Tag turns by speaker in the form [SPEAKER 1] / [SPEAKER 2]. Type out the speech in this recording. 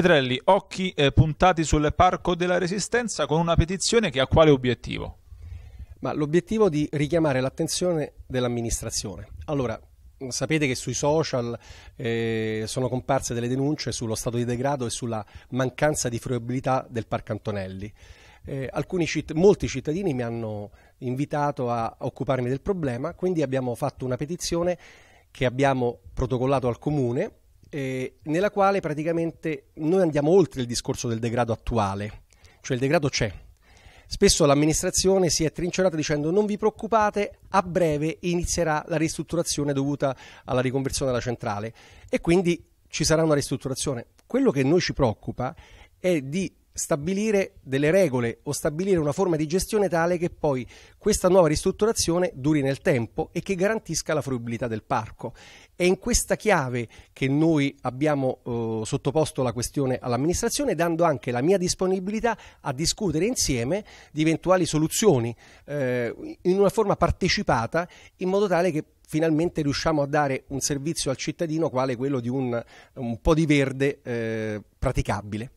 [SPEAKER 1] Petrelli, occhi eh, puntati sul Parco della Resistenza con una petizione che ha quale obiettivo? Ma l'obiettivo di richiamare l'attenzione
[SPEAKER 2] dell'amministrazione. Allora, sapete che sui social eh, sono comparse delle denunce sullo stato di degrado e sulla mancanza di fruibilità del Parco Antonelli. Eh, citt molti cittadini mi hanno invitato a occuparmi del problema, quindi abbiamo fatto una petizione che abbiamo protocollato al comune eh, nella quale praticamente noi andiamo oltre il discorso del degrado attuale, cioè il degrado c'è. Spesso l'amministrazione si è trincerata dicendo non vi preoccupate, a breve inizierà la ristrutturazione dovuta alla riconversione della centrale e quindi ci sarà una ristrutturazione. Quello che noi ci preoccupa è di stabilire delle regole o stabilire una forma di gestione tale che poi questa nuova ristrutturazione duri nel tempo e che garantisca la fruibilità del parco. È in questa chiave che noi abbiamo eh, sottoposto la questione all'amministrazione, dando anche la mia disponibilità a discutere insieme di eventuali soluzioni eh, in una forma partecipata in modo tale che finalmente riusciamo a dare un servizio al cittadino quale quello di un, un po' di verde
[SPEAKER 1] eh, praticabile.